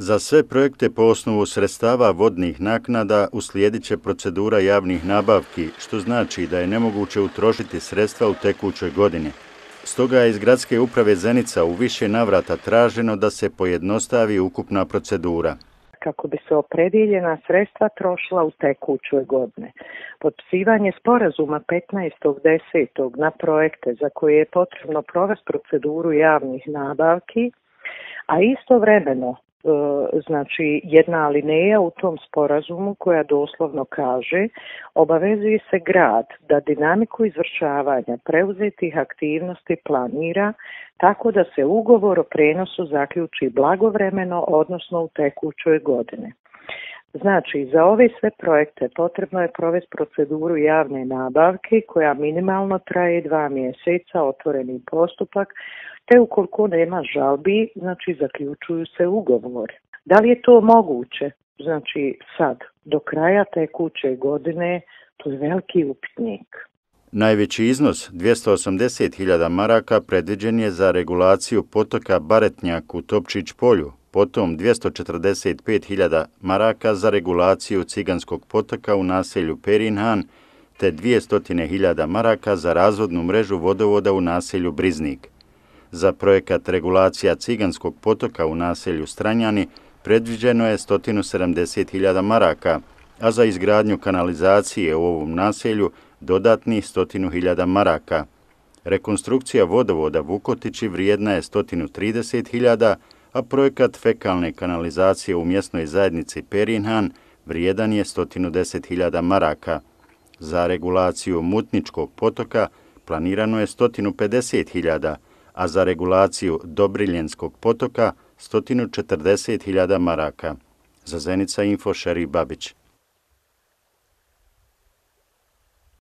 Za sve projekte po osnovu sredstava vodnih naknada uslijedit će procedura javnih nabavki, što znači da je nemoguće utrošiti sredstva u tekućoj godini. Stoga je iz Gradske uprave Zenica u više navrata traženo da se pojednostavi ukupna procedura. Kako bi se opredijeljena sredstva trošila u tekućoj godine. Potpisivanje sporazuma 15.10. na projekte za koje je potrebno provesti proceduru javnih nabavki, a istovremeno E, znači jedna alineja u tom sporazumu koja doslovno kaže obavezuje se grad da dinamiku izvršavanja preuzetih aktivnosti planira tako da se ugovor o prenosu zaključi blagovremeno odnosno u tekućoj godine. Znači, za ove sve projekte potrebno je provesti proceduru javne nabavke koja minimalno traje dva mjeseca otvoreni postupak te ukoliko nema žalbi, znači zaključuju se ugovor. Da li je to moguće? Znači sad, do kraja te kuće godine, to je veliki upitnik. Najveći iznos, 280.000 maraka, predviđen je za regulaciju potoka Baretnjak u Topčić polju, potom 245.000 maraka za regulaciju ciganskog potoka u naselju Perinhan, te 200.000 maraka za razvodnu mrežu vodovoda u naselju Briznik. Za projekat regulacija ciganskog potoka u naselju Stranjani predviđeno je 170.000 maraka, a za izgradnju kanalizacije u ovom naselju dodatni 100.000 maraka. Rekonstrukcija vodovoda Vukotići vrijedna je 130.000, a projekat fekalne kanalizacije u mjesnoj zajednici Perinhan vrijedan je 110.000 maraka. Za regulaciju mutničkog potoka planirano je 150.000 maraka, a za regulaciju Dobriljenskog potoka 140.000 maraka. Za Zenica Info, Šeri Babić.